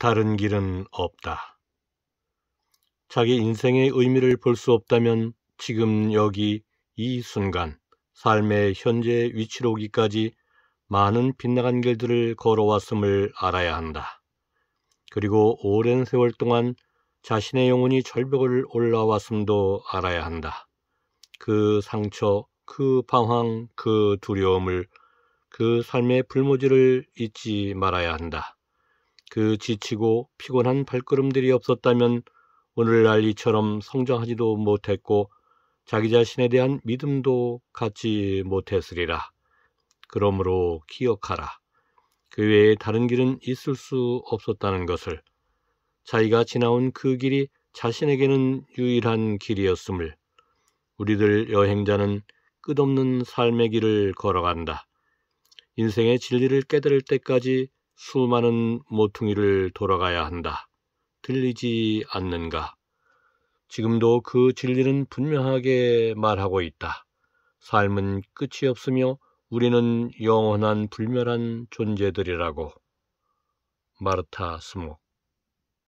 다른 길은 없다. 자기 인생의 의미를 볼 수 없다면 지금 여기 이 순간 삶의 현재 위치로 오기까지 많은 빗나간 길들을 걸어왔음을 알아야 한다. 그리고 오랜 세월 동안 자신의 영혼이 절벽을 올라왔음도 알아야 한다. 그 상처, 그 방황, 그 두려움을, 그 삶의 불모지를 잊지 말아야 한다. 그 지치고 피곤한 발걸음들이 없었다면 오늘날 이처럼 성장하지도 못했고 자기 자신에 대한 믿음도 갖지 못했으리라. 그러므로 기억하라. 그 외에 다른 길은 있을 수 없었다는 것을 자기가 지나온 그 길이 자신에게는 유일한 길이었음을 우리들 여행자는 끝없는 삶의 길을 걸어간다. 인생의 진리를 깨달을 때까지 수많은 모퉁이를 돌아가야 한다. 들리지 않는가? 지금도 그 진리는 분명하게 말하고 있다. 삶은 끝이 없으며 우리는 영원한 불멸한 존재들이라고. 마르타 스모